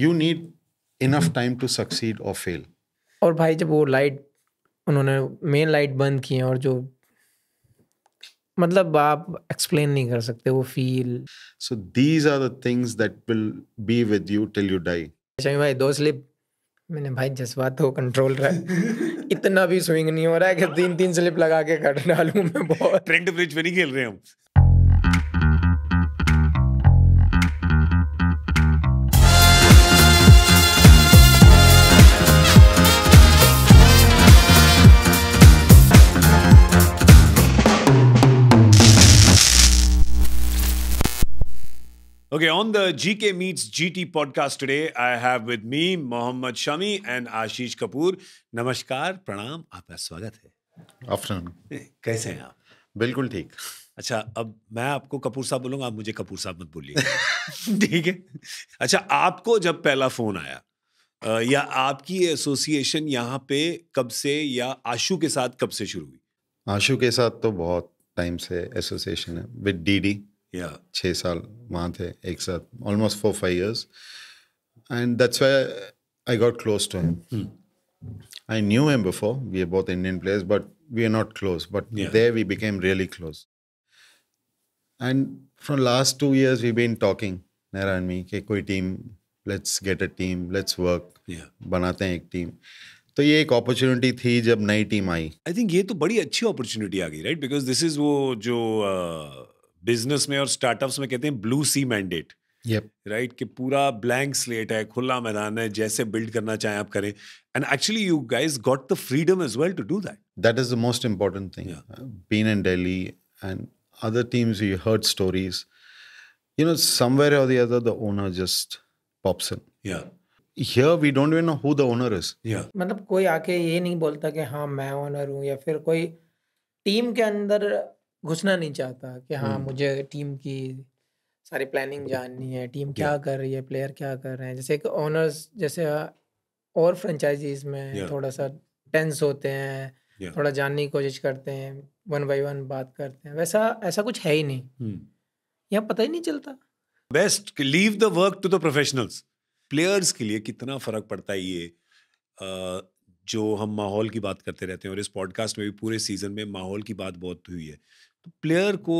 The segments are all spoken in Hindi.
You need enough time to succeed और फेल और भाई जब वो लाइट उन्होंने मेन लाइट बंद किए और जो मतलब आप एक्सप्लेन नहीं कर सकते वो feel so these are the things that will be with you till you die Shami भाई दो स्लिप मैंने भाई जज्बात हो कंट्रोल रहा इतना भी स्विंग नहीं हो रहा है कि तीन तीन स्लिप लगा के कट डालूं मैं बहुत ट्रेंड ब्रिज पे नहीं खेल रहे हम Okay, on the GK Meets GT podcast today, I have with me Mohammad Shami and Ashish Kapoor. Namaskar, pranam, आपका स्वागत है। Afternoon. कैसे हैं आप? बिल्कुल ठीक। अच्छा अब मैं आपको कपूर साहब बोलूँगा, आप मुझे कपूर साहब मत बोलिए ठीक है अच्छा आपको जब पहला फोन आया या आपकी एसोसिएशन यहाँ पे कब से या आशु के साथ कब से शुरू हुई आशु के साथ तो बहुत टाइम से एसोसिएशन है विद डीडी छः साल वहाँ थे एक साथ almost four five years and that's way I got close to him I knew him before we are both Indian players but we are not close but there we became really close and from last two years we been talking नैरान मी के कोई team let's get a team let's work बनाते हैं एक टीम तो ये एक अपॉर्चुनिटी थी जब नई टीम आई आई थिंक ये तो बड़ी अच्छी अपॉर्चुनिटी आ गई राइट बिकॉज दिस इज वो जो uh, बिजनेस में और स्टार्टअप्स में कहते हैं blue sea mandate right right, कि पूरा ब्लैंक स्लेट है खुला मैदान है जैसे बिल्ड करना चाहें आप करें and actually you guys got the freedom as well to do that that is the most important thing been in Delhi and other teams you heard stories you know somewhere of the other the owner just pops in yeah here we don't even know who the owner is yeah मतलब कोई आके ये नहीं बोलता कि हाँ मैं ओनर हूँ या फिर कोई टीम के अंदर घुसना नहीं चाहता कि हाँ मुझे टीम की सारी प्लानिंग जाननी है टीम क्या कर रही है प्लेयर क्या कर रहे हैं जैसे एक ओनर्स जैसे और फ्रेंचाइजीज में थोड़ा सा टेंस होते हैं थोड़ा जानने की कोशिश करते हैं वन बाई वन बात करते हैं वैसा ऐसा कुछ है ही नहीं यहाँ पता ही नहीं चलता best leave the work to the professionals players के लिए कितना फर्क पड़ता है ये जो हम माहौल की बात करते रहते हैं और इस पॉडकास्ट में भी पूरे सीजन में माहौल की बात बहुत हुई है तो प्लेयर को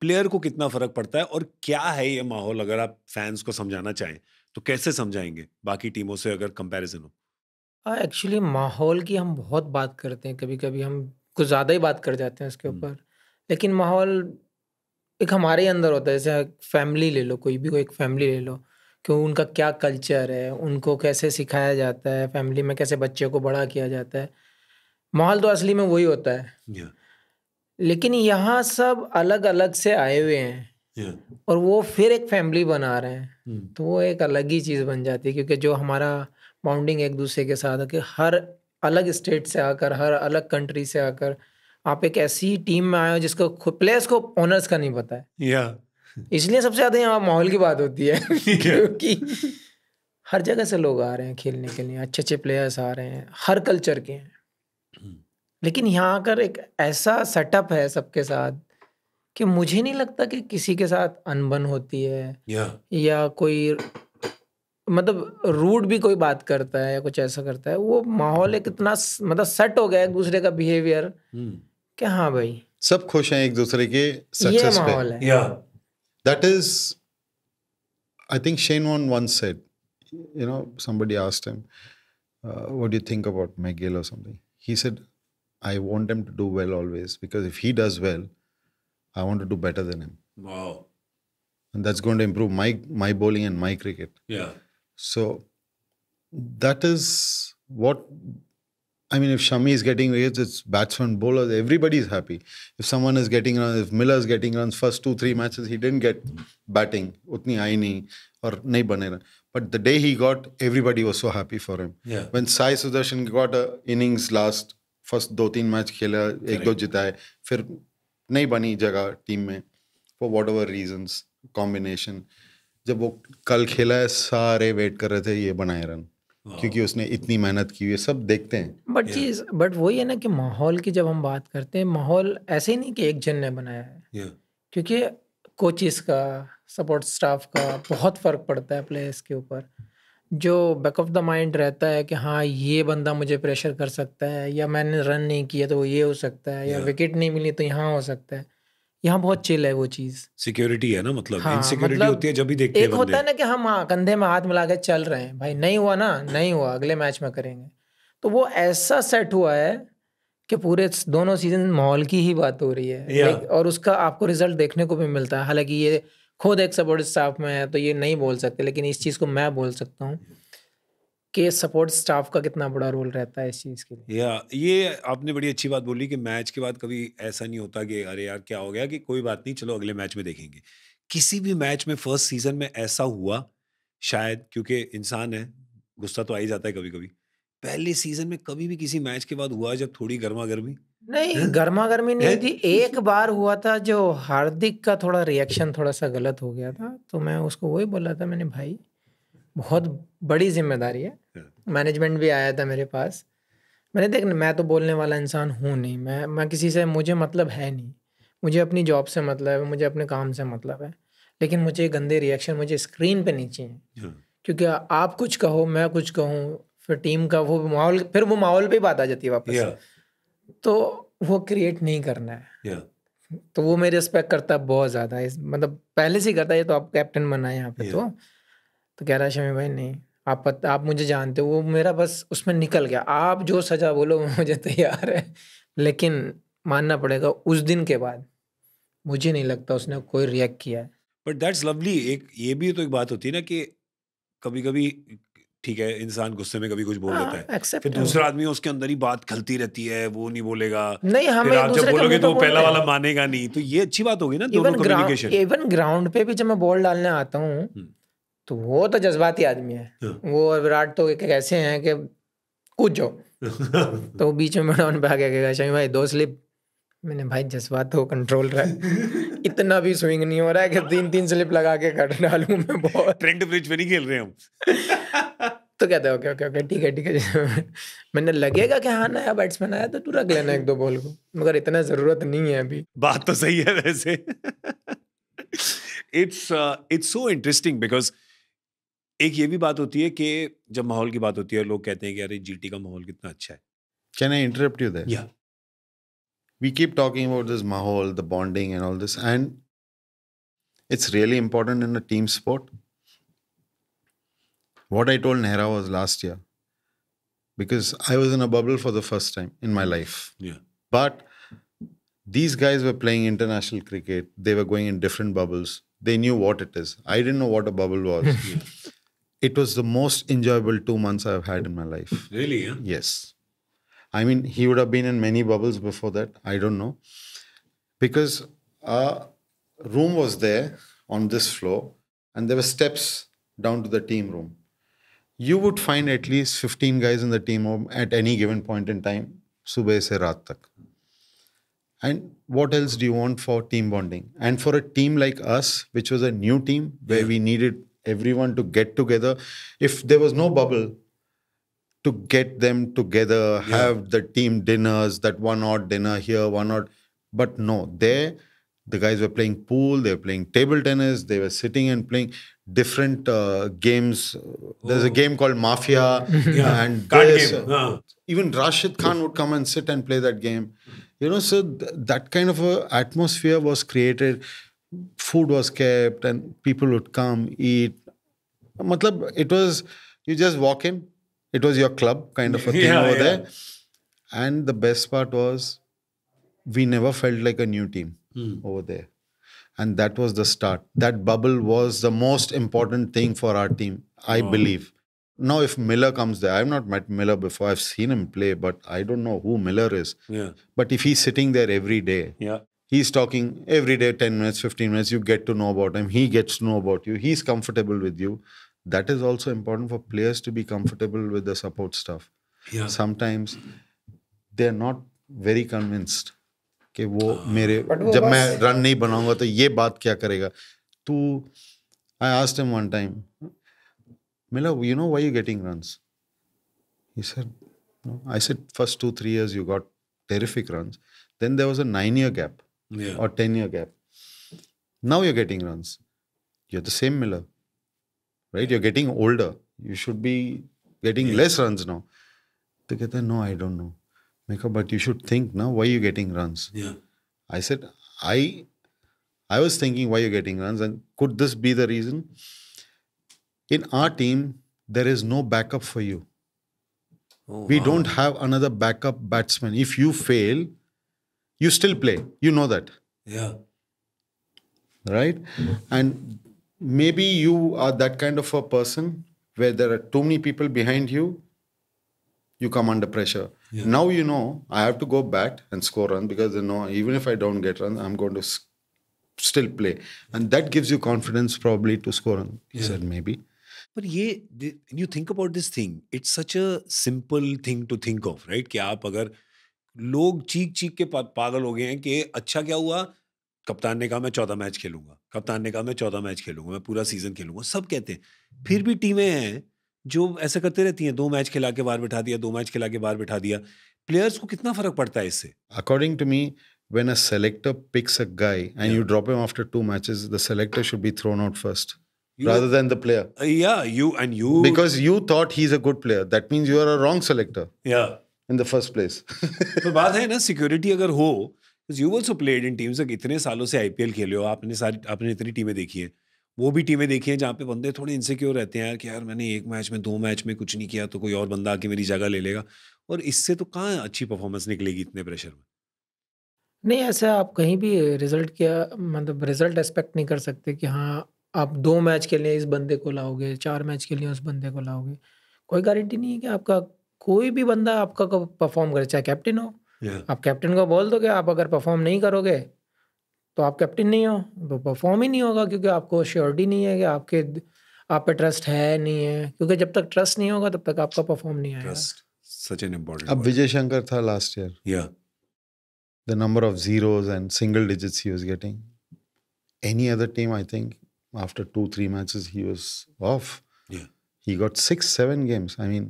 प्लेयर को कितना फर्क पड़ता है और क्या है ये माहौल अगर आप फैंस को समझाना चाहें तो कैसे समझाएंगे बाकी टीमों से अगर कंपैरिजन हो एक्चुअली हाँ, माहौल की हम बहुत बात करते हैं कभी कभी हम कुछ ज़्यादा ही बात कर जाते हैं उसके ऊपर लेकिन माहौल एक हमारे अंदर होता है जैसे फैमिली ले लो कोई भी कोई एक फैमिली ले लो कि उनका क्या कल्चर है उनको कैसे सिखाया जाता है फैमिली में कैसे बच्चे को बड़ा किया जाता है माहौल तो असली में वही होता है yeah. लेकिन यहाँ सब अलग अलग से आए हुए हैं yeah. और वो फिर एक फैमिली बना रहे हैं hmm. तो वो एक अलग ही चीज़ बन जाती है क्योंकि जो हमारा बाउंडिंग एक दूसरे के साथ है कि हर अलग स्टेट से आकर हर अलग कंट्री से आकर आप एक ऐसी टीम में आए हो जिसको प्लेयर्स को ओनर्स का नहीं पता है yeah. इसलिए सबसे ज़्यादा यहाँ माहौल की बात होती है क्योंकि हर जगह से लोग आ रहे हैं खेलने के लिए अच्छे अच्छे प्लेयर्स आ रहे हैं हर कल्चर के हैं लेकिन यहाँ आकर एक ऐसा सेटअप है सबके साथ कि मुझे नहीं लगता कि किसी के साथ अनबन होती है yeah. या कोई मतलब रूड भी कोई बात करता है या कुछ ऐसा करता है वो माहौल एक इतना मतलब सेट हो गया एक दूसरे का बिहेवियर हम्म। hmm. कि हाँ भाई सब खुश हैं एक दूसरे के सक्सेस पे माहौल है that is I think Shane Warne one said you know somebody asked him what do do you think about Miguel or something he I want him to do well always because if he does well, I want to do better than him. Wow. And that's going to improve my my bowling and my cricket. Yeah. So that is what I mean, if Shami is getting wickets, it's batsman, bowlers, everybody is happy. If someone is getting runs, if Miller is getting runs, first two, three matches, he didn't get batting, utni aini or nahi But the day he got, everybody was so happy for him. Yeah. When Sai Sudarshan got a innings last first दो तीन मैच खेला एक दो जिताए फिर नहीं बनी जगह टीम में for whatever reasons combination जब वो कल खेला है सारे वेट कर रहे थे ये बनाए रन क्योंकि उसने इतनी मेहनत की हुई है सब देखते हैं बट चीज बट वही है ना कि माहौल की जब हम बात करते हैं माहौल ऐसे ही नहीं कि एक जन ने बनाया है क्योंकि कोचिस का सपोर्ट स्टाफ का बहुत फर्क पड़ता है प्लेयर्स के ऊपर जो बैक ऑफ द माइंड रहता है कि हाँ ये बंदा मुझे प्रेशर कर सकता है या मैंने रन नहीं किया तो ये हो सकता है या विकेट नहीं मिली तो यहाँ हो सकता है यहाँ बहुत चिल है वो चीज सिक्योरिटी है ना मतलब हाँ, मतलब होती है जब भी देखते एक होता है ना कि हम हाँ कंधे में हाथ मिला के चल रहे हैं भाई नहीं हुआ ना नहीं हुआ अगले मैच में करेंगे तो वो ऐसा सेट हुआ है कि पूरे दोनों सीजन माहौल की ही बात हो रही है और उसका आपको रिजल्ट देखने को भी मिलता है हालांकि ये खुद एक सपोर्ट स्टाफ में है तो ये नहीं बोल सकते लेकिन इस चीज़ को मैं बोल सकता हूँ कि सपोर्ट स्टाफ का कितना बड़ा रोल रहता है इस चीज़ के लिए या ये आपने बड़ी अच्छी बात बोली कि मैच के बाद कभी ऐसा नहीं होता कि अरे यार क्या हो गया कि कोई बात नहीं चलो अगले मैच में देखेंगे किसी भी मैच में फर्स्ट सीजन में ऐसा हुआ शायद क्योंकि इंसान है गुस्सा तो आ ही जाता है कभी कभी पहले सीजन में कभी भी किसी मैच के बाद हुआ जब थोड़ी गर्मा गर्मी नहीं गर्मा गर्मी नहीं थी एक बार हुआ था जो हार्दिक का थोड़ा रिएक्शन थोड़ा सा गलत हो गया था तो मैं उसको वही बोला था मैंने भाई बहुत बड़ी जिम्मेदारी है मैनेजमेंट हाँ। भी आया था मेरे पास मैंने देख मैं तो बोलने वाला इंसान हूँ नहीं मैं मैं किसी से मुझे मतलब है नहीं मुझे अपनी जॉब से मतलब है मुझे अपने काम से मतलब है लेकिन मुझे गंदे रिएक्शन मुझे स्क्रीन पे नहीं चाहिए हाँ। क्योंकि आप कुछ कहो मैं कुछ कहूँ फिर टीम का वो माहौल फिर वो माहौल पे बात आ जाती है वापस yeah. तो वो क्रिएट नहीं करना है yeah. तो वो मैं रिस्पेक्ट करता बहुत ज़्यादा मतलब पहले से करता है तो आप कैप्टन बना है यहाँ पे yeah. तो तो कह रहा है शमी भाई नहीं आप पत, आप मुझे जानते हो वो मेरा बस उसमें निकल गया आप जो सजा बोलो मुझे तैयार है लेकिन मानना पड़ेगा उस दिन के बाद मुझे नहीं लगता उसने कोई रिएक्ट किया बट दैट्स लवली एक ये भी तो एक बात होती है ना कि कभी कभी ठीक है इंसान गुस्से में कभी कुछ बोल हाँ, देता है फिर दूसरा आदमी उसके अंदर ही बात खलती रहती है वो नहीं बोलेगा नहीं हमें आप जब बोलोगे तो वो पहला वाला मानेगा नहीं तो ये अच्छी बात होगी ना दोनों कम्युनिकेशन इवन ग्राउंड पे भी जब मैं बॉल डालने आता हूँ हम्म। तो वो तो जज्बाती आदमी है हाँ। वो विराट तो एक ऐसे हैं कि कूद जाओ तो बीच में मैडम पे आगे शमी भाई दो स्लिप मैंने भाई जज्बात तो कंट्रोल रहा है इतना भी स्विंग नहीं हो रहा है कि तीन तीन स्लिप लगा के कट डालू मैं बहुत ट्रेंट ब्रिज पे नहीं खेल रहे हम तो कहते ओके ओके ओके ठीक है ठीक है मैंने लगेगा कि हाँ नया बैट्समैन आया तो तू रख लेना एक दो बॉल को मगर इतना जरूरत नहीं है अभी बात तो सही है वैसे it's it's so interesting because एक ये भी बात होती है कि जब माहौल की बात होती है लोग कहते हैं कि अरे जीटी का माहौल कितना अच्छा है can I interrupt you that या we keep talking about this माहौल the bonding and all this and it's really important in a team sport what I told Nehra was last year because I was in a bubble for the first time in my life. Yeah. But these guys were playing international cricket. They were going in different bubbles. They knew what it is. I didn't know what a bubble was. yeah. It was the most enjoyable two months I've had in my life. Really? Yeah? Yes. I mean, he would have been in many bubbles before that. I don't know. Because a room was there on this floor, and there were steps down to the team room you would find at least 15 guys in the team at any given point in time, subah se raat tak. And what else do you want for team bonding? And for a team like us, which was a new team where yeah. we needed everyone to get together, if there was no bubble, to get them together, yeah. have the team dinners, that one odd dinner here, one odd. But no, there the guys were playing pool, they were playing table tennis, they were sitting and playing different uh, games. There's oh. a game called Mafia yeah. and this, uh, even Rashid Khan would come and sit and play that game. You know, so th- that kind of a atmosphere was created. Food was kept and people would come eat. Matlab, it was you just walk in. It was your club kind of a thing yeah, over yeah. there. And the best part was we never felt like a new team mm. over there and that was the start that bubble was the most important thing for our team i believe now if miller comes there i've not met miller before i've seen him play but i don't know who miller is yeah. but if he's sitting there every day yeah he's talking every day 10 minutes 15 minutes you get to know about him he gets to know about you he's comfortable with you that is also important for players to be comfortable with the support stuff yeah. sometimes they're not very convinced कि वो हाँ, मेरे जब मैं रन नहीं बनाऊंगा तो ये बात क्या करेगा तू I asked him one time मिला you know why you getting run I set first two three years you got terrific run then there was a nine year gap और ten year gap now you're getting run you're the same Miller right you're getting older you should be getting less run now तो कहते हैं no I don't know Mika, but you should think now why are you getting runs? Yeah. I said, I I was thinking why you're getting runs, and could this be the reason? In our team, there is no backup for you. Oh, we wow. don't have another backup batsman. If you fail, you still play. You know that. Yeah. Right? And maybe you are that kind of a person where there are too many people behind you you come under pressure. Yeah. Now you know I have to go back and score run because you know even if I don't get run, I'm going to still play, and that gives you confidence probably to score run. He yeah. said maybe. But ye, the, you think about this thing, it's such a simple thing to think of, right? कि आप अगर लोग चीख चीख के पागल हो गए हैं कि अच्छा क्या हुआ कप्तान ने कहा मैं चौदह मैच खेलूंगा कप्तान ने कहा मैं चौदह मैच खेलूंगा मैं पूरा सीजन खेलूंगा सब कहते हैं फिर भी टीमें हैं जो ऐसा करते रहती हैं दो मैच खिला के बाहर बिठा दिया दो मैच खिला के बाहर बिठा दिया प्लेयर्स को कितना फर्क पड़ता है इससे according to me when a selector picks a guy and you drop drop after two two the selector should be thrown out first You rather than the player. Uh, yeah, you and you because you thought he's a good player. That means you are a wrong selector. Yeah. In the first place. तो बात है ना सिक्योरिटी अगर हो you also played in teams इतने सालों से आईपीएल खेले हो आपने सारी आपने इतनी टीमें देखी हैं वो भी टीमें देखी हैं जहाँ पे बंदे थोड़े इनसिक्योर रहते हैं यार कि यार मैंने एक मैच में दो मैच में कुछ नहीं किया तो कोई और बंदा आके मेरी जगह ले लेगा और इससे तो कहाँ अच्छी परफॉर्मेंस निकलेगी इतने प्रेशर में नहीं ऐसा आप कहीं भी रिजल्ट क्या मतलब रिजल्ट एक्सपेक्ट नहीं कर सकते कि हाँ आप दो मैच के लिए इस बंदे को लाओगे चार मैच के लिए उस बंदे को लाओगे कोई गारंटी नहीं है कि आपका कोई भी बंदा आपका परफॉर्म करे चाहे कैप्टन हो आप कैप्टन को बोल कि आप अगर परफॉर्म नहीं करोगे तो आप कैप्टन नहीं हो तो परफॉर्म ही नहीं होगा क्योंकि आपको श्योरिटी नहीं है कि आपके आप पे ट्रस्ट है नहीं है क्योंकि जब तक ट्रस्ट नहीं होगा तब तक आपका परफॉर्म नहीं आएगा ट्रस्ट सच एन इम्पोर्टेंट अब विजय शंकर था लास्ट ईयर या the number of zeros and single digits he was getting any other team I think after two three matches he was off या he got six seven games I mean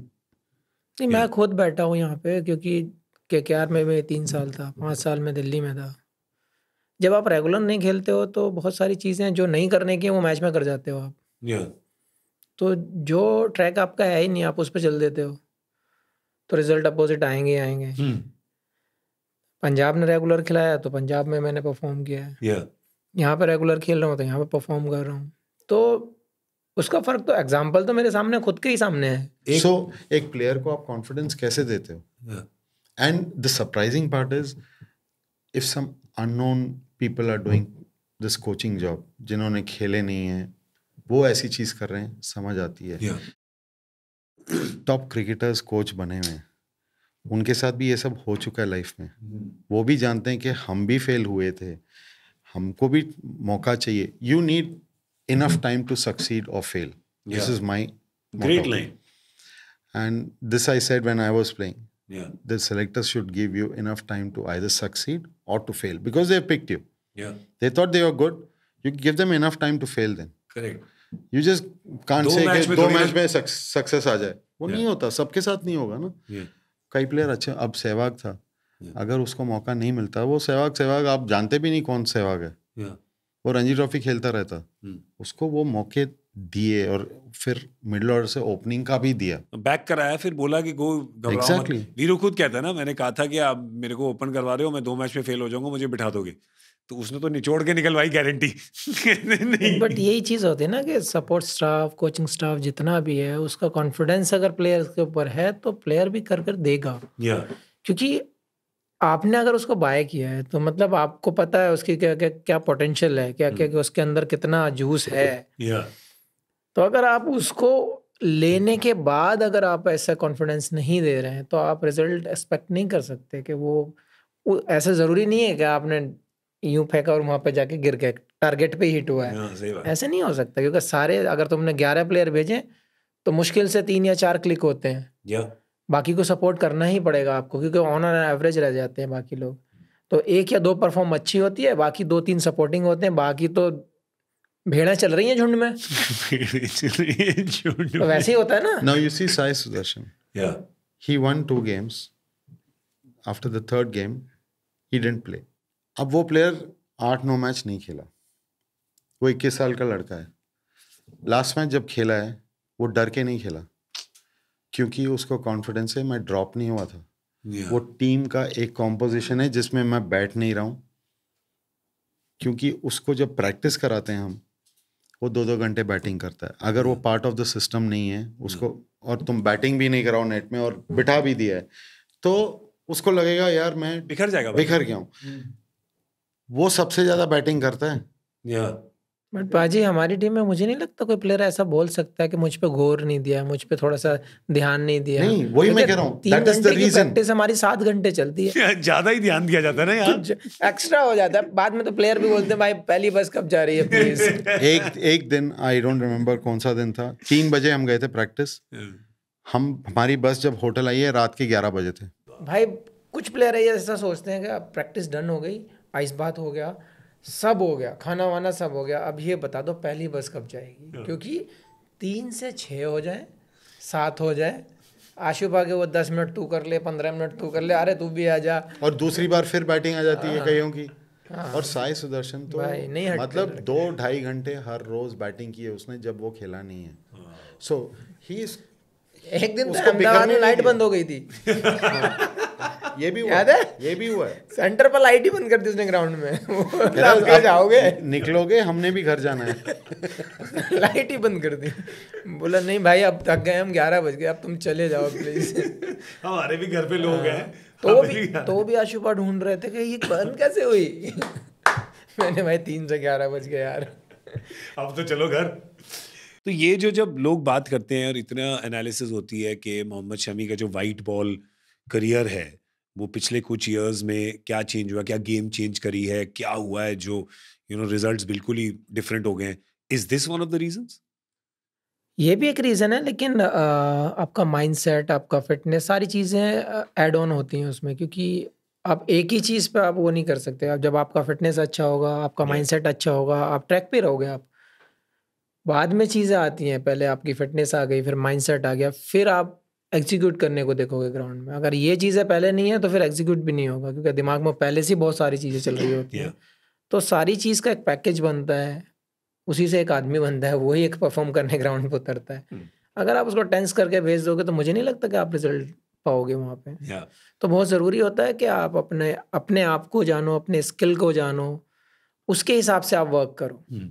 नहीं मैं खुद बैठा हूँ यहाँ पे क्योंकि के में मैं तीन साल था पाँच साल में दिल्ली में था जब आप रेगुलर नहीं खेलते हो तो बहुत सारी चीज़ें जो नहीं करने की वो मैच में कर जाते हो आप तो जो ट्रैक आपका है ही नहीं आप उस पर चल देते हो तो रिजल्ट अपोजिट आएंगे आएंगे hmm. पंजाब ने रेगुलर खिलाया तो पंजाब में मैंने परफॉर्म किया है यहाँ पर रेगुलर खेल रहा हूँ तो यहाँ पर परफॉर्म कर रहा हूँ तो उसका फर्क तो एग्जाम्पल तो मेरे सामने खुद के ही सामने है एक, so, एक प्लेयर को आप कॉन्फिडेंस कैसे देते हो and the surprising part is if some unknown people are doing this coaching job जिन्होंने खेले नहीं हैं वो ऐसी चीज़ कर रहे हैं समझ आती है टॉप क्रिकेटर्स कोच बने हुए हैं उनके साथ भी ये सब हो चुका है लाइफ में mm-hmm. वो भी जानते हैं कि हम भी फेल हुए थे हमको भी मौका चाहिए you need enough time to succeed और fail this is my great line and this I said when I was playing yeah. the selectors should give you enough time to either succeed or to fail because they have picked you. Yeah. They thought they were good. You give them enough time to fail then. Correct. You just can't दो say मैच दो मैच में सक्सेस आ जाए वो yeah. नहीं होता सबके साथ नहीं होगा ना yeah. कई प्लेयर अच्छे अब सहवाग था yeah. अगर उसको मौका नहीं मिलता वो सहवाग सहवाग आप जानते भी नहीं कौन सहवाग है yeah. वो रणजी ट्रॉफी खेलता रहता hmm. उसको वो मौके दिए और फिर मिडल ऑर्डर से ओपनिंग का भी दिया बैक कराया फिर बोला कि गो एग्जैक्टली exactly. वीरू खुद कहता है ना मैंने कहा था कि आप मेरे को ओपन करवा रहे हो मैं दो मैच में फेल हो जाऊंगा मुझे बिठा दोगे तो उसने तो निचोड़ के निकलवाई गारंटी नहीं बट यही चीज़ होती है ना कि सपोर्ट स्टाफ कोचिंग स्टाफ जितना भी है उसका कॉन्फिडेंस अगर प्लेयर्स के ऊपर है तो प्लेयर भी कर कर देगा yeah. क्योंकि आपने अगर उसको बाय किया है तो मतलब आपको पता है उसकी क्या क्या क्या पोटेंशियल है क्या क्या, hmm. उसके अंदर कितना जूस है yeah. तो अगर आप उसको लेने के बाद अगर आप ऐसा कॉन्फिडेंस नहीं दे रहे हैं तो आप रिजल्ट एक्सपेक्ट नहीं कर सकते कि वो ऐसा ज़रूरी नहीं है कि आपने यूं फेंका और वहाँ पे जाके गिर गए टारगेट पे हिट हुआ है हाँ, ऐसे नहीं हो सकता क्योंकि सारे अगर तुमने ग्यारह प्लेयर भेजे तो मुश्किल से तीन या चार क्लिक होते हैं बाकी को सपोर्ट करना ही पड़ेगा आपको क्योंकि ऑन एवरेज रह जाते हैं बाकी लोग तो एक या दो परफॉर्म अच्छी होती है बाकी दो तीन सपोर्टिंग होते हैं बाकी तो भेड़ा चल रही है झुंड में झुंड तो वैसे ही होता है ना now you see Sai Sudharsan he one two games after the third game he didn't play अब वो प्लेयर आठ नौ मैच नहीं खेला वो इक्कीस साल का लड़का है लास्ट मैच जब खेला है वो डर के नहीं खेला क्योंकि उसको कॉन्फिडेंस है मैं ड्रॉप नहीं हुआ था yeah. वो टीम का एक कॉम्पोजिशन है जिसमें मैं बैठ नहीं रहा हूं क्योंकि उसको जब प्रैक्टिस कराते हैं हम वो दो दो घंटे बैटिंग करता है अगर वो पार्ट ऑफ द सिस्टम नहीं है उसको और तुम बैटिंग भी नहीं कराओ नेट में और बिठा भी दिया है तो उसको लगेगा यार मैं बिखर जाएगा बिखर गया हूँ हम्म। वो सबसे ज्यादा बैटिंग करता है बट पाजी हमारी टीम में मुझे नहीं लगता कोई प्लेयर ऐसा बोल सकता है कि मुझ पे गौर नहीं दिया मुझ पे थोड़ा सा ध्यान नहीं दिया नहीं वही मैं कह रहा हूँ इज द रीजन प्रैक्टिस हमारी सात घंटे चलती है ज्यादा ही ध्यान दिया जाता है ना यार एक्स्ट्रा हो जाता है बाद में तो प्लेयर भी बोलते हैं भाई पहली बस कब जा रही है प्लीज एक एक दिन आई डोंट रिमेम्बर कौन सा दिन था तीन बजे हम गए थे प्रैक्टिस हाँ। हम हमारी बस जब होटल आई है रात के ग्यारह बजे थे भाई कुछ प्लेयर ऐसा सोचते हैं कि प्रैक्टिस डन हो गई आइस बात हो गया सब हो गया खाना वाना सब हो गया अब ये बता दो पहली बस कब जाएगी हाँ। क्योंकि तीन से छः हो जाए सात हो जाए आशु भागे वो दस मिनट तू कर ले पंद्रह मिनट तू कर ले अरे तू भी आ जा और दूसरी बार फिर बैटिंग आ जाती है हाँ। कईयों की हाँ। और साई सुदर्शन तो नहीं मतलब दो ढाई घंटे हर रोज बैटिंग की है उसने जब वो खेला नहीं है सो ही एक दिन तो लाइट बंद हो गई थी ये भी हुआ है ये भी हुआ है सेंटर पर लाइट ही बंद कर दी उसने ग्राउंड में जाओगे निकलोगे हमने भी घर जाना है लाइट ही बंद कर दी बोला नहीं भाई अब थक गए हम ग्यारह बज गए अब तुम चले जाओ प्लीज हमारे भी घर पे लोग हाँ। हैं तो भी तो भी आशुपा ढूंढ रहे थे कि ये बंद कैसे हुई मैंने भाई तीन से ग्यारह बज गए यार अब तो चलो घर तो ये जो जब लोग बात करते हैं और इतना एनालिसिस होती है कि मोहम्मद शमी का जो वाइट बॉल करियर है वो पिछले कुछ ईयर्स में क्या चेंज हुआ क्या गेम चेंज करी है क्या हुआ है जो यू नो रिजल्ट्स बिल्कुल ही डिफरेंट हो गए हैं is this one of the reason ये भी एक रीज़न है लेकिन आ, आपका माइंडसेट आपका फिटनेस सारी चीज़ें एड ऑन होती हैं उसमें क्योंकि आप एक ही चीज़ पे आप वो नहीं कर सकते आप जब आपका फिटनेस अच्छा होगा आपका माइंडसेट अच्छा होगा आप ट्रैक पे रहोगे आप बाद में चीज़ें आती हैं पहले आपकी फिटनेस आ गई फिर माइंडसेट आ गया फिर आप एग्जीक्यूट करने को देखोगे ग्राउंड में अगर ये चीज़ें पहले नहीं है तो फिर एग्जीक्यूट भी नहीं होगा क्योंकि दिमाग में पहले से बहुत सारी चीज़ें चल रही होती हैं तो सारी चीज़ का एक पैकेज बनता है उसी से एक आदमी बनता है वही एक परफॉर्म करने ग्राउंड पर उतरता है hmm. अगर आप उसको टेंस करके भेज दोगे तो मुझे नहीं लगता कि आप रिजल्ट पाओगे वहाँ पे तो बहुत ज़रूरी होता है कि आप अपने अपने आप को जानो अपने स्किल को जानो उसके हिसाब से आप वर्क करो hmm.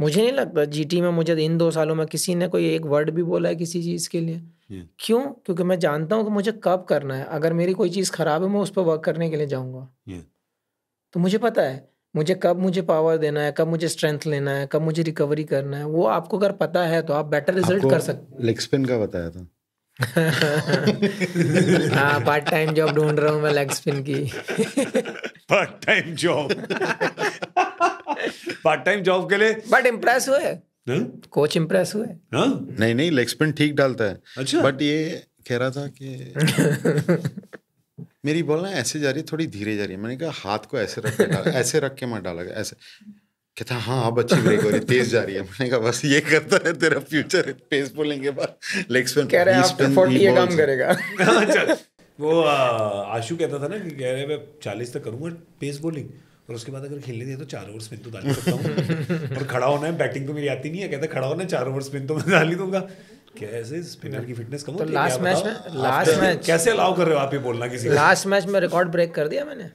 मुझे नहीं लगता जीटी में मुझे इन दो सालों में किसी ने कोई एक वर्ड भी बोला है किसी चीज़ के लिए क्यों क्योंकि मैं जानता हूँ कि मुझे कब करना है अगर मेरी कोई चीज़ ख़राब है मैं उस पर वर्क करने के लिए जाऊंगा तो मुझे पता है मुझे कब मुझे पावर देना है कब मुझे स्ट्रेंथ लेना है कब मुझे रिकवरी करना है वो आपको अगर पता है तो आप बेटर रिजल्ट कर सकते स्पिन का बताया था हाँ पार्ट टाइम जॉब ढूंढ रहा हूँ मैं लेग स्पिन की part time job part time job के लिए बट इम्प्रेस हुए कोच हाँ? इम्प्रेस हुए हा? नहीं नहीं लेग स्पिन ठीक डालता है अच्छा बट ये कह रहा था कि मेरी बॉल ना ऐसे जा रही है थोड़ी धीरे जा रही है मैंने कहा हाथ को ऐसे रख के ऐसे रख के मत डाला ऐसे कहता हाँ अब अच्छी ब्रेक हो रही तेज जा रही है मैंने कहा बस ये करता है तेरा फ्यूचर पेस बोलिंग के बाद लेग स्पिन कह रहे हैं आफ्टर 40 ये काम करेगा अच्छा। वो आशु कहता था ना कि कह रहे मैं चालीस तक करूंगा पेस बोलिंग और उसके बाद अगर खेलने दिया तो चार ओवर स्पिन तो डाल सकता हूँ और खड़ा होना है बैटिंग तो मेरी आती नहीं है कहता खड़ा होना है चार ओवर स्पिन तो मैं डाल ही दूंगा कैसे स्पिनर की फिटनेस कम तो लास्ट मैच में लास्ट मैच कैसे अलाउ कर रहे हो आप ये बोलना किसी लास्ट मैच में रिकॉर्ड ब्रेक कर दिया मैंने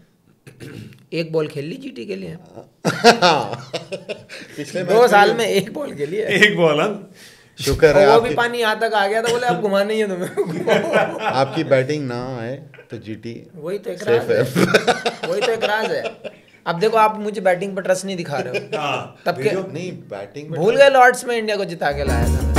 एक बॉल खेल ली जीटी के लिए पिछले दो साल में एक बॉल के लिए एक बॉल हम हाँ। शुक्र है वो भी पानी यहाँ तक आ गया था बोले आप घुमा नहीं है तुम्हें आपकी बैटिंग ना आए तो जीटी वही तो एक राज है वही तो एक राज है अब देखो आप मुझे बैटिंग पर ट्रस्ट नहीं दिखा रहे हो हाँ, तब के नहीं बैटिंग भूल गए लॉर्ड्स में इंडिया को जिता के लाया था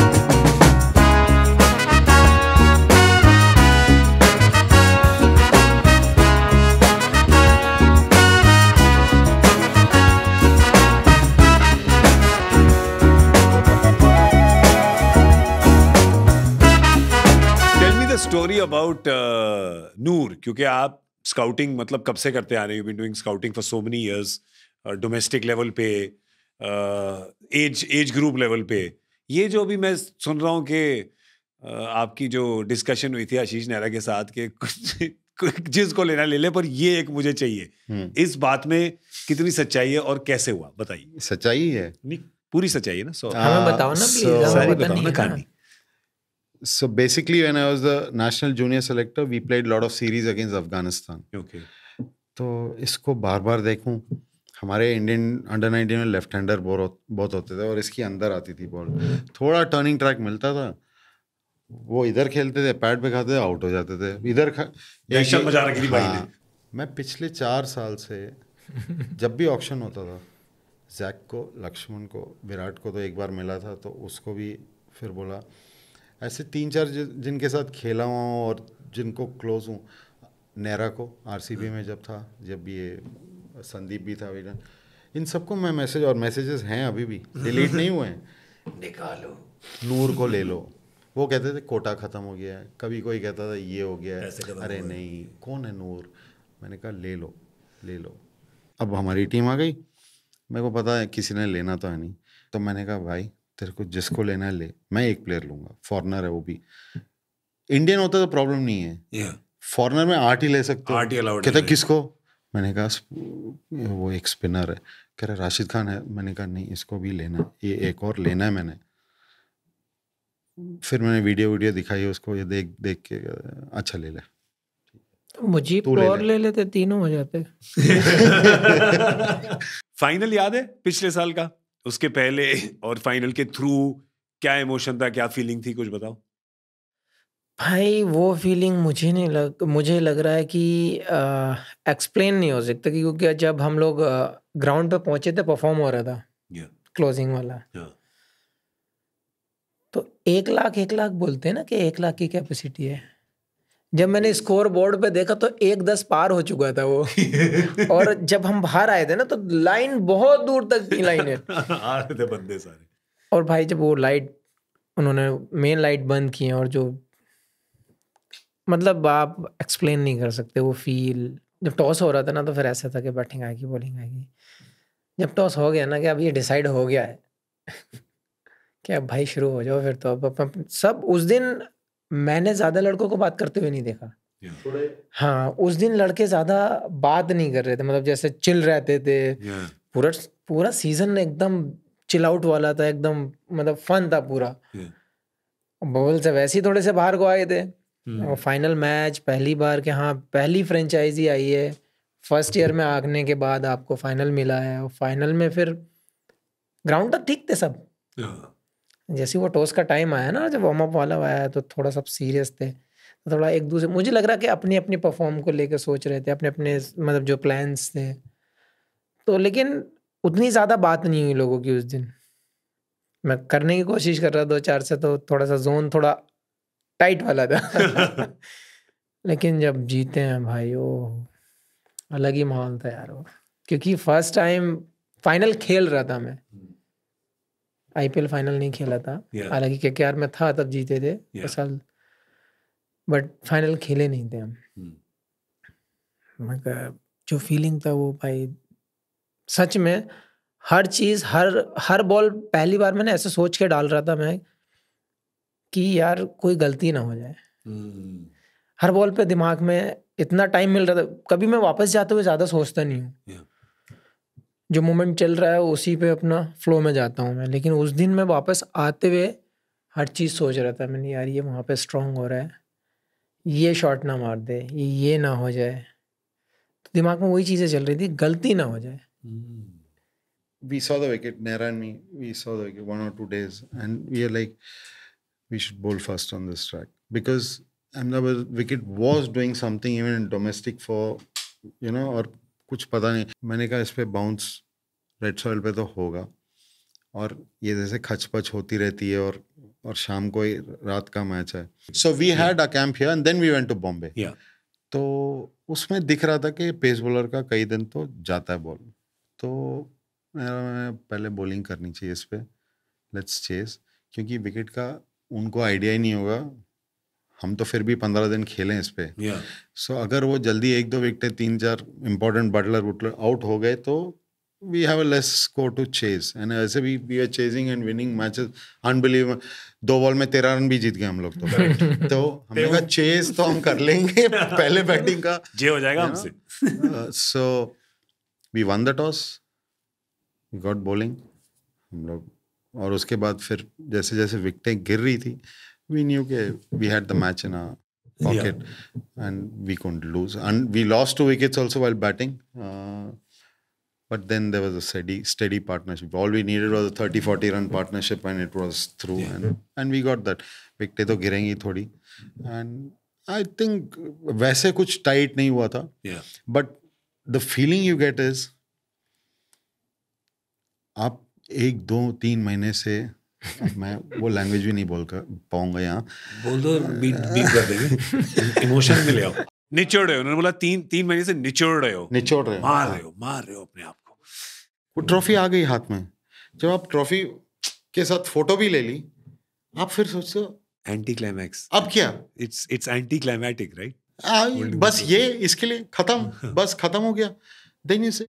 स्टोरी अबाउट uh, नूर क्योंकि आप स्काउटिंग मतलब कब से करते आ रहे हैं doing scouting for so many years domestic level पे एज एज ग्रुप लेवल पे ये जो अभी मैं सुन रहा हूँ कि uh, आपकी जो डिस्कशन हुई थी आशीष नेहरा के साथ के कुछ जिसको लेना ले ले पर ये एक मुझे चाहिए हम्म। इस बात में कितनी सच्चाई है और कैसे हुआ बताइए सच्चाई है नहीं पूरी सच्चाई है ना सो हमें हाँ, हाँ, हाँ, बताओ ना प्लीज सारी बताओ ना कहानी So basically, when I was the national junior selector, we played a lot of series against Afghanistan. Okay. तो इसको बार बार देखूं हमारे इंडियन अंडर नाइनटीन में लेफ्ट हैंडर बहुत होते थे और इसकी अंदर आती थी बॉल थोड़ा टर्निंग ट्रैक मिलता था वो इधर खेलते थे पैड पे खाते थे आउट हो जाते थे इधर खा हाँ। मैं पिछले चार साल से जब भी ऑप्शन होता था जैक को लक्ष्मण को विराट को तो एक बार मिला था तो उसको भी फिर बोला ऐसे तीन चार जिनके साथ खेला हुआ और जिनको क्लोज हूँ नेहरा को आर में जब था जब ये संदीप भी था विलन इन सबको मैं मैसेज और मैसेजेस हैं अभी भी डिलीट नहीं हुए हैं निकालो नूर को ले लो वो कहते थे कोटा ख़त्म हो गया है कभी कोई कहता था ये हो गया है अरे नहीं कौन है नूर मैंने कहा ले लो ले लो अब हमारी टीम आ गई मेरे को पता है किसी ने लेना तो है नहीं तो मैंने कहा भाई तेरे को जिसको लेना ले मैं एक प्लेयर लूंगा फॉरनर है वो भी इंडियन होता तो प्रॉब्लम नहीं है फॉरनर में आठ ही ले सकते आठ ही अलाउड कहता किसको मैंने कहा वो एक स्पिनर है कह रहा राशिद खान है मैंने कहा नहीं इसको भी लेना ये एक और लेना है मैंने फिर मैंने वीडियो वीडियो दिखाई उसको ये देख देख के अच्छा ले ले मुझे तो और ले लेते ले तीनों हो जाते फाइनल याद है पिछले साल का उसके पहले और फाइनल के थ्रू क्या इमोशन था क्या फीलिंग थी कुछ बताओ भाई वो फीलिंग मुझे नहीं लग मुझे लग रहा है कि एक्सप्लेन नहीं हो सकता क्योंकि जब हम लोग ग्राउंड पे पहुंचे थे परफॉर्म हो रहा था क्लोजिंग yeah. वाला yeah. तो एक लाख एक लाख बोलते हैं ना कि एक लाख की कैपेसिटी है जब मैंने स्कोर बोर्ड पे देखा तो एक दस पार हो चुका था वो और जब हम बाहर आए थे ना तो लाइन बहुत दूर तक की लाइन है आ रहे थे बंदे सारे और भाई जब वो लाइट उन्होंने मेन लाइट बंद की है और जो मतलब आप एक्सप्लेन नहीं कर सकते वो फील जब टॉस हो रहा था ना तो फिर ऐसा था कि बैटिंग आएगी बॉलिंग आएगी जब टॉस हो गया ना कि अब ये डिसाइड हो गया है कि अब भाई शुरू हो जाओ फिर तो अब सब उस दिन मैंने ज्यादा लड़कों को बात करते हुए नहीं देखा yeah. हाँ उस दिन लड़के ज्यादा बात नहीं कर रहे थे मतलब जैसे चिल रहते थे yeah. पूरा पूरा सीजन एकदम चिल आउट वाला था एकदम मतलब फन था पूरा yeah. बबल से वैसे ही थोड़े से बाहर को आए थे hmm. फाइनल मैच पहली बार के हाँ पहली फ्रेंचाइजी आई है फर्स्ट ईयर में आने के बाद आपको फाइनल मिला है और फाइनल में फिर ग्राउंड तक तो ठीक थे सब जैसे वो टॉस का टाइम आया ना जब वार्म अप वाला आया तो थोड़ा सब सीरियस थे तो थोड़ा एक दूसरे मुझे लग रहा कि अपने अपने परफॉर्म को लेकर सोच रहे थे अपने अपने मतलब जो प्लान्स थे तो लेकिन उतनी ज़्यादा बात नहीं हुई लोगों की उस दिन मैं करने की कोशिश कर रहा दो चार से तो थोड़ा सा जोन थोड़ा टाइट वाला था लेकिन जब जीते हैं भाई ओ अलग ही माहौल था यार वो क्योंकि फर्स्ट टाइम फाइनल खेल रहा था मैं हम्म। आईपीएल फाइनल नहीं खेला था हालांकि के के में था तब जीते थे साल बट फाइनल खेले नहीं थे हम मतलब जो फीलिंग था वो भाई सच में हर चीज़ हर हर बॉल पहली बार मैंने ऐसे सोच के डाल रहा था मैं कि यार कोई गलती ना हो जाए hmm. हर बॉल पे दिमाग में इतना टाइम मिल रहा था कभी मैं वापस जाते हुए ज़्यादा सोचता नहीं हूँ जो मोमेंट चल रहा है उसी पे अपना फ्लो में जाता हूँ मैं लेकिन उस दिन मैं वापस आते हुए हर चीज़ सोच रहा था मैंने यार ये वहाँ पे स्ट्रांग हो रहा है ये शॉट ना मार दे ये ये ना हो जाए तो दिमाग में वही चीज़ें चल रही थी गलती ना हो जाए we saw the wicket Nehra and me we saw the wicket one और कुछ पता नहीं मैंने कहा इस पर बाउंस रेड सॉइल पे तो होगा और ये जैसे खचपच होती रहती है और और शाम को रात का मैच है so we had a camp here and then we went to Bombay तो उसमें दिख रहा था कि पेस बॉलर का कई दिन तो जाता है बॉल तो पहले बॉलिंग करनी चाहिए इस पर लेट्स चेस क्योंकि विकेट का उनको आइडिया ही नहीं होगा हम तो फिर भी पंद्रह दिन खेलें इस पर सो yeah. so, अगर वो जल्दी एक दो विकटें तीन चार इंपॉर्टेंट बटलर वुटलर आउट हो गए तो we have a less score to chase and ऐसे भी we are chasing and winning matches unbelieve दो बॉल में तेरह रन भी जीत गए हम लोग तो तो हमने कहा चेज तो हम कर लेंगे पहले बैटिंग का जे हो जाएगा हमसे so we won the toss we got bowling हम लोग और उसके बाद फिर जैसे जैसे विकटें गिर रही थी we knew okay, we had the match in our pocket yeah. and we couldn't lose. And we lost two wickets also while batting. Uh, but then there was a steady, steady partnership. All we needed was a 30 40 run partnership and it was through. Yeah. And, and we got that. विकटे to girengi thodi. And I think वैसे कुछ टाइट नहीं हुआ था but the feeling you get is आप एक दो तीन महीने से मैं वो लैंग्वेज भी नहीं बोल कर पाऊंगा यहाँ बोल दो बीट बीट कर देंगे इमोशन में ले आओ निचोड़ रहे हो उन्होंने बोला तीन तीन महीने से निचोड़ रहे हो निचोड़ रहे हो मार हाँ। रहे हो मार रहे हो अपने आप को वो ट्रॉफी आ गई हाथ में जब आप ट्रॉफी के साथ फोटो भी ले ली आप फिर सोचते हो एंटी क्लाइमैक्स अब क्या it's it's anti climatic right बस ये इसके लिए खत्म बस खत्म हो गया then you say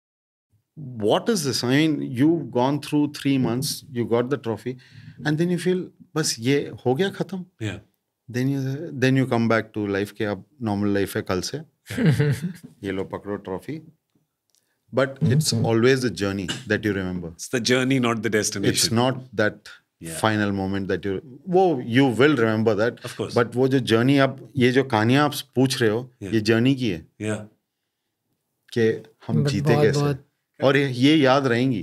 what is the sign? You've gone through three months, you got the trophy, and then you feel, बस ये हो गया Yeah. Then you then you come back to life. के अब नॉर्मल लाइफ है कल से ये लो पकड़ो trophy. but mm-hmm. it's always the journey that you remember it's the journey not the destination it's not that yeah. final moment that you वो you will remember that of course but वो जो journey up ये जो कहानियां आप पूछ रहे हो yeah. ये journey की है yeah. कि हम जीते कैसे और ये याद रहेंगी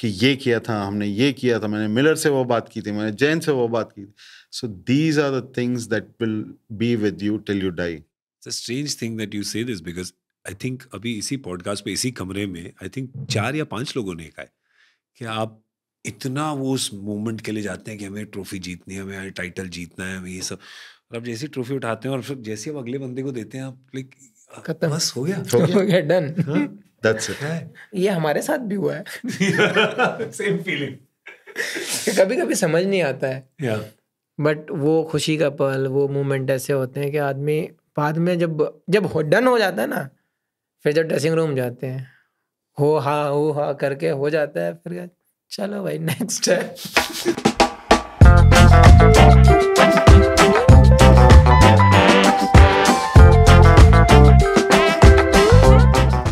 कि ये किया था हमने ये किया था मैंने मिलर से वो बात की थी मैंने जैन से वो बात की थी so these are the things that will be with you till you die strange thing that you say this because I think अभी इसी पॉडकास्ट पे इसी कमरे में आई थिंक चार या पांच लोगों ने कहा है कि आप इतना वो उस मोमेंट के लिए जाते हैं कि हमें ट्रॉफी जीतनी है हमें टाइटल जीतना है हमें ये सब और आप जैसी ट्रॉफी उठाते हैं और फिर जैसे आप अगले बंदे को देते हैं आप लाइक बस हो गया हो गया डन दैट्स इट ये हमारे साथ भी हुआ है सेम फीलिंग कभी कभी समझ नहीं आता है बट yeah. वो खुशी का पल वो मोमेंट ऐसे होते हैं कि आदमी बाद में जब जब हो डन हो जाता है ना फिर जब ड्रेसिंग रूम जाते हैं हो हा हो हा करके हो जाता है फिर चलो भाई नेक्स्ट है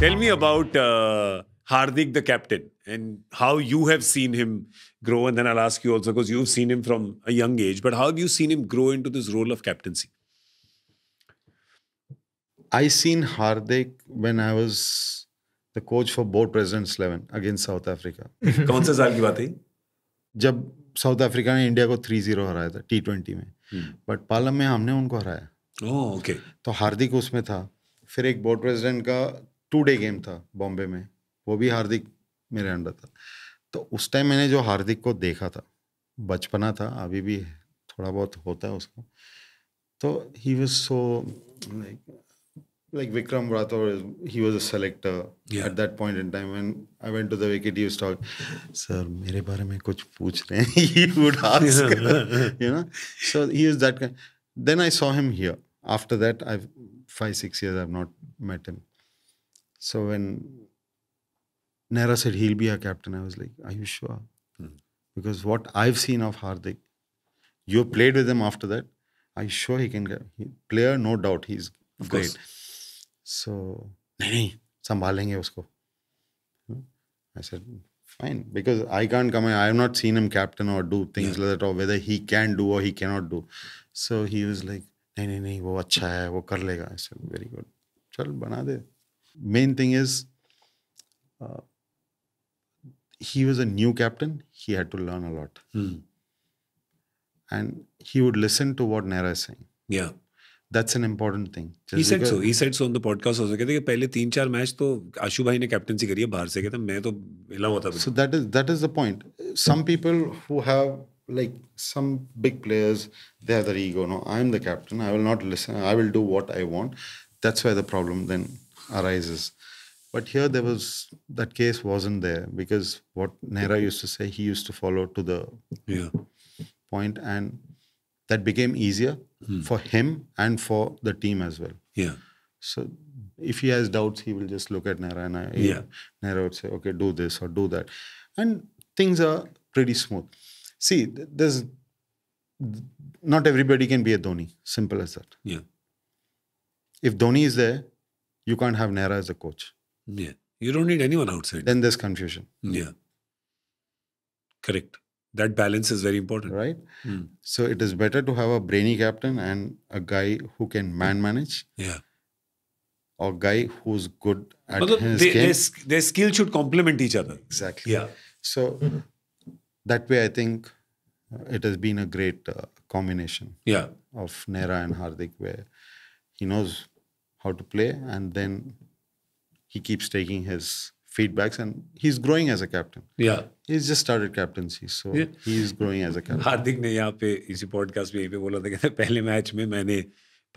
Tell me about uh, Hardik, the captain, and how you have seen him grow. And then I'll ask you also, because you've seen him from a young age, but how have you seen him grow into this role of captaincy? I seen Hardik when I was the coach for board presidents 11 against South Africa. कौन से साल की बात है? जब साउथ अफ्रीका ने इंडिया को थ्री जीरो हराया था टी ट्वेंटी में बट पालम में हमने उनको हराया ओके oh, okay. तो हार्दिक उसमें था फिर एक बोर्ड प्रेसिडेंट का टू डे गेम था बॉम्बे में वो भी हार्दिक मेरे अंडर था तो उस टाइम मैंने जो हार्दिक को देखा था बचपना था अभी भी थोड़ा बहुत होता है उसको तो he was so like like Vikram Rathour he was a selector at that point in time and I went to the wicket you stock sir मेरे बारे में कुछ पूछ रहे हैं so he is that then I saw him here after that I five six year I not met him So when Nehra said he'll be our captain, I was like, are you sure? Mm. Because what I've seen of Hardik, you played with him after that. Are you sure he can get he, player? No doubt, he's of great. Course. So, nahi, संभालेंगे उसको I said, fine, because I can't come. I have not seen him captain or do things yeah. like that, or whether he can do or he cannot do. So he was like, नहीं नहीं नहीं वो अच्छा है वो कर I said, very good. चल बना main thing is uh, he was a new captain. He had to learn a lot. Mm. And he would listen to what Naira is saying. Yeah. That's an important thing. Just he said so. He said so on the podcast also. कहते कि पहले तीन four मैच तो Ashu भाई ne captaincy करी है बाहर से कहते मैं to मिला hota So that is that is the point. Some people who have like some big players they have their ego no I'm the captain I will not listen I will do what I want that's why the problem then arises. But here there was that case wasn't there because what Nehra used to say, he used to follow to the yeah. point and that became easier hmm. for him and for the team as well. Yeah. So if he has doubts, he will just look at Nehra and I, yeah. Nehra would say, okay, do this or do that. And things are pretty smooth. See, there's not everybody can be a Dhoni. Simple as that. Yeah. If Dhoni is there, you can't have Nehra as a coach. Yeah. You don't need anyone outside. Then there's confusion. Yeah. Correct. That balance is very important. Right? Mm. So it is better to have a brainy captain and a guy who can man manage. Yeah. Or guy who's good at his they, game. Their, their skill should complement each other. Exactly. Yeah. So that way, I think uh, it has been a great uh, combination. Yeah. Of Nera and Hardik, where he knows how to play, and then he keeps taking his feedbacks and he's growing as a captain. Yeah. He's just started captaincy, so yeah. he's growing as a captain. Hardik ne yahan pe इसी podcast में pe bola tha था pehle match mein maine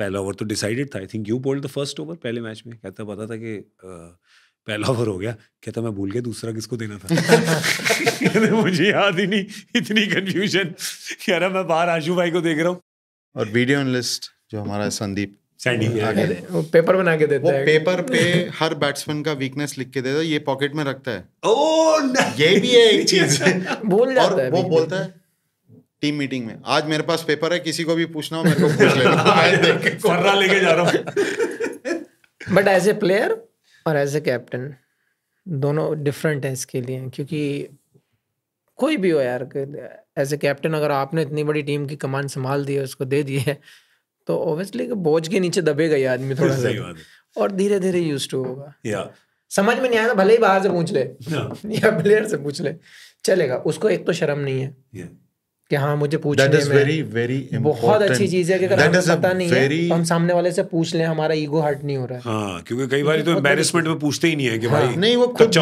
pehla over to decided tha. I think you bowled the first over pehle match mein. Kehta pata tha ki पहला ओवर हो गया कहता मैं भूल गया दूसरा किसको देना था मुझे याद ही नहीं इतनी कंफ्यूजन कह रहा मैं बाहर आशू भाई को देख रहा हूँ और वीडियो एनलिस्ट जो हमारा संदीप पेपर बना के देता वो है पेपर पे हर बैट्समैन का वीकनेस लिख के देता है ये पॉकेट में रखता है oh, ये भी है एक चीज भूल जाता और है वो बोलता है टीम मीटिंग में आज मेरे पास पेपर है किसी को भी पूछना हो मेरे को पूछ लेना मैं लेके जा रहा हूँ बट एज ए प्लेयर और एज ए कैप्टन दोनों डिफरेंट है इसके लिए क्योंकि कोई भी हो यार एज ए कैप्टन अगर आपने इतनी बड़ी टीम की कमान संभाल दी है उसको दे दी है तो ऑब्वियसली बोझ के नीचे दबेगा ये आदमी थोड़ा सा और धीरे धीरे यूज टू होगा या समझ में नहीं आया ना भले ही बाहर से पूछ ले yeah. या प्लेयर से पूछ ले चलेगा उसको एक तो शर्म नहीं है कि हाँ मुझे पूछने में very, very बहुत अच्छी चीज है कि अगर हमें पता नहीं very... है तो हम सामने वाले से पूछ ले हमारा ईगो हर्ट नहीं हो रहा है हाँ, क्योंकि कई बार तो एम्बेरसमेंट में पूछते ही नहीं है कि हाँ। भाई नहीं वो खुद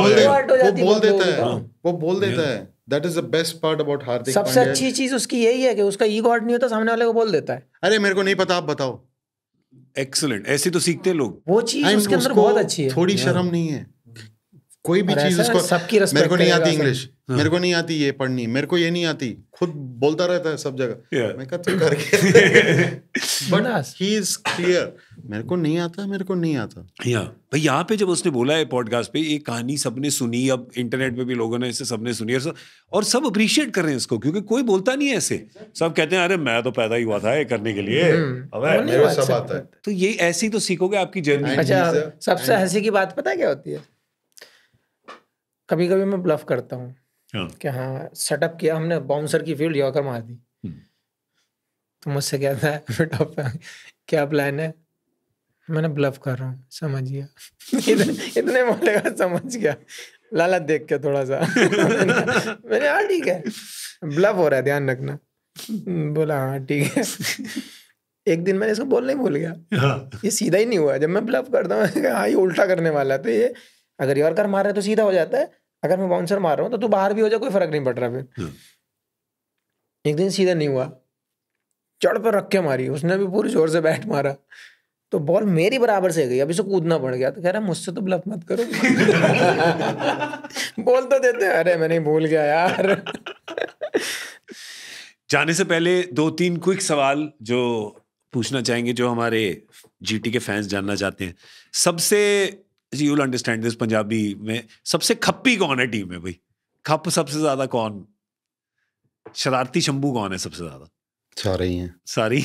बोल देता है वो बोल देता है that is the best part about Hardik सबसे अच्छी चीज उसकी यही है कि उसका ई गॉड नहीं होता सामने वाले को बोल देता है अरे मेरे को नहीं पता आप बताओ एक्सलेंट ऐसे तो सीखते लोग वो चीज उसके अंदर बहुत अच्छी है थोड़ी शर्म नहीं है कोई भी चीज उसको सबकी मेरे को नहीं आती इंग्लिश हाँ। मेरे को नहीं आती ये पढ़नी मेरे को ये नहीं आती खुद बोलता रहता है सब जगह yeah. मैं कहता हूँ करके ही इज क्लियर मेरे को नहीं आता मेरे को नहीं आता या yeah. भाई यहाँ पे जब उसने बोला है पॉडकास्ट पे ये कहानी सबने सुनी अब इंटरनेट पे भी लोगों ने इसे सबने सुनी और सब, और सब अप्रिशिएट कर रहे हैं इसको क्योंकि कोई बोलता नहीं है ऐसे सब कहते हैं अरे मैं तो पैदा ही हुआ था ये करने के लिए हम्म। अब सब आता है तो ये ऐसे ही तो सीखोगे आपकी जर्नी अच्छा सबसे हंसी की बात पता क्या होती है कभी कभी मैं ब्लफ करता हूँ हाँ। कि हाँ सेटअप किया हमने बाउंसर की फील्ड यॉकर मार दी हम्म। तो मुझसे कहता है क्या प्लान है मैंने ब्लफ कर रहा हूँ समझ गया इतने, मोटे का समझ गया लालच देख के थोड़ा सा मैंने हाँ ठीक है ब्लफ हो रहा है ध्यान रखना बोला हाँ ठीक है एक दिन मैंने इसको बोल ही भूल गया हाँ। ये सीधा ही नहीं हुआ जब मैं ब्लफ करता हूँ हाँ ये उल्टा करने वाला है तो ये अगर यॉर्कर मार रहे तो सीधा हो जाता है अगर मैं बाउंसर मार रहा हूँ तो तू बाहर भी हो जाए कोई फर्क नहीं पड़ रहा फिर हम्म। एक दिन सीधा नहीं हुआ चढ़ पर रख के मारी उसने भी पूरी जोर से बैट मारा तो बॉल मेरी बराबर से गई अभी से कूदना पड़ गया तो कह रहा मुझसे तो ब्लफ मत करो बोल तो देते अरे मैंने भूल गया यार जाने से पहले दो तीन क्विक सवाल जो पूछना चाहेंगे जो हमारे जीटी के फैंस जानना चाहते हैं सबसे you will understand this Punjabi में सबसे खप्पी कौन है टीम में भाई खप सबसे ज्यादा कौन शरारती शंभू कौन है सबसे ज्यादा सारे ही हैं सारी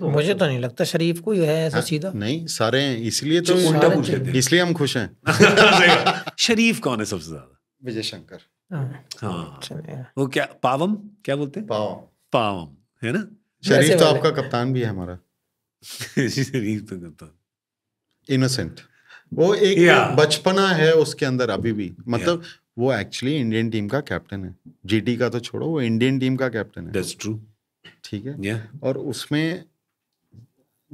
तो मुझे मतलब तो नहीं लगता शरीफ को है ऐसा हाँ, सीधा नहीं सारे हैं इसलिए तो उल्टा पूछ लेते इसलिए हम खुश हैं शरीफ कौन है सबसे ज्यादा विजय शंकर हाँ, हाँ। वो क्या पावम क्या बोलते हैं पावम पावम है ना शरीफ तो आपका कप्तान भी है हमारा शरीफ तो कप्तान इनोसेंट वो एक बचपना है उसके अंदर अभी भी मतलब वो एक्चुअली इंडियन टीम का कैप्टन है जीटी का तो छोड़ो वो इंडियन टीम का कैप्टन है दैट्स ट्रू ठीक है yeah. और उसमें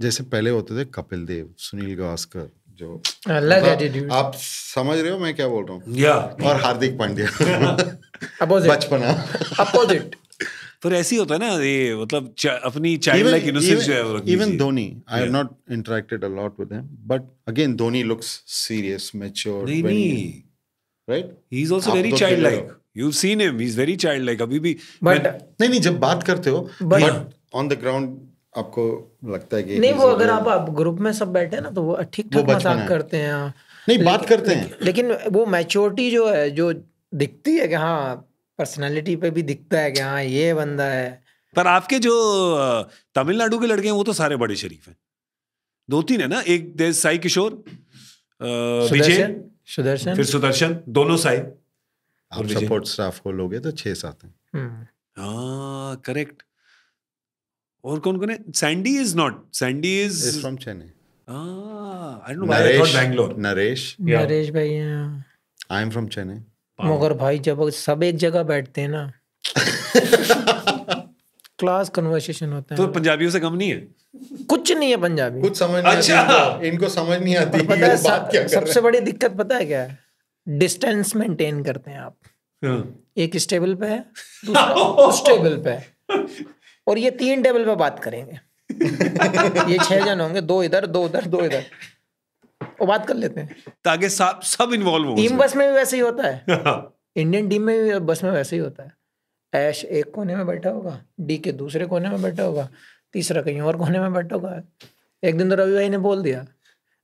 जैसे पहले होते थे कपिल देव सुनील गावस्कर जो मतलब आप समझ रहे हो मैं क्या बोल रहा हूँ yeah. और हार्दिक पांड्या बचपना अपोजिट पर ऐसे ही होता है ना ये मतलब अपनी चाइल्ड लाइक इनोसेंस जो है वो even Dhoni I have not interacted a lot with him but again Dhoni looks serious mature नहीं नहीं right he is also very child like you have seen him he is very child like अभी भी बट नहीं नहीं जब बात करते हो बट ऑन द ग्राउंड आपको लगता है कि नहीं वो अगर आप आप ग्रुप में सब बैठे ना तो वो ठीक ठाक मजाक करते हैं नहीं बात करते हैं लेकिन वो मैच्योरिटी जो है जो दिखती है कि हाँ पर्सनालिटी पे भी दिखता है कि हाँ ये बंदा है पर आपके जो तमिलनाडु के लड़के हैं वो तो सारे बड़े शरीफ हैं दो तीन है ना एक देश साई किशोर विजय सुदर्शन फिर सुदर्शन दोनों साई और सपोर्ट स्टाफ को लोगे तो छह सात हैं हम्म। हाँ करेक्ट और कौन कौन है Sandy is not Sandy is from Chennai I don't know know Naresh I thought Bangalore. Naresh. Yeah. मगर भाई जब सब एक जगह बैठते हैं ना क्लास कन्वर्सेशन होता है तो पंजाबियों से कम नहीं है कुछ नहीं है पंजाबी कुछ समझ नहीं अच्छा आती इनको समझ नहीं आती पता है बात क्या सबसे बड़ी दिक्कत पता है क्या है डिस्टेंस मेंटेन करते हैं आप हाँ। एक स्टेबल पे है स्टेबल पे है और ये तीन टेबल पे बात करेंगे ये छह जन होंगे दो इधर दो उधर दो इधर वो बात कर लेते हैं ताकि सब सब इन्वॉल्व हो टीम बस में भी वैसे ही होता है इंडियन टीम हाँ। में भी बस में वैसे ही होता है ऐश एक कोने में बैठा होगा डी के दूसरे कोने में बैठा होगा तीसरा कहीं और कोने में बैठा होगा एक दिन तो रवि भाई ने बोल दिया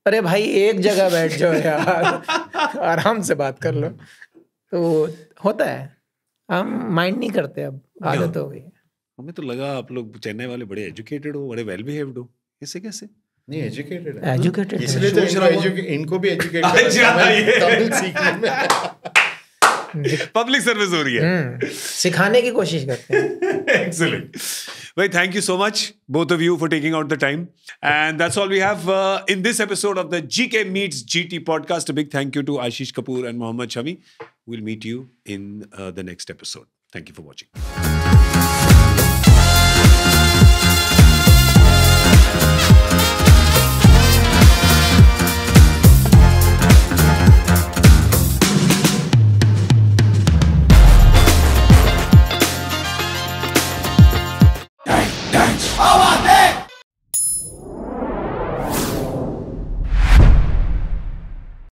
अरे भाई एक जगह बैठ जाओ यार आराम से बात कर लो तो होता है हम माइंड नहीं करते अब आदत हो गई हमें तो लगा आप लोग चेन्नई वाले बड़े एजुकेटेड हो बड़े वेल बिहेव्ड हो ऐसे कैसे नहीं पब्लिक तो सर्विस हो रही है हम्म, सिखाने की कोशिश करते हैं एक्सीलेंट भाई thank you so much both of you for taking out the time and that's all we have in this episode of the GK meets GT podcast big thank you to Ashish Kapoor and Mohammed Shami will meet you in the next episode thank you for watching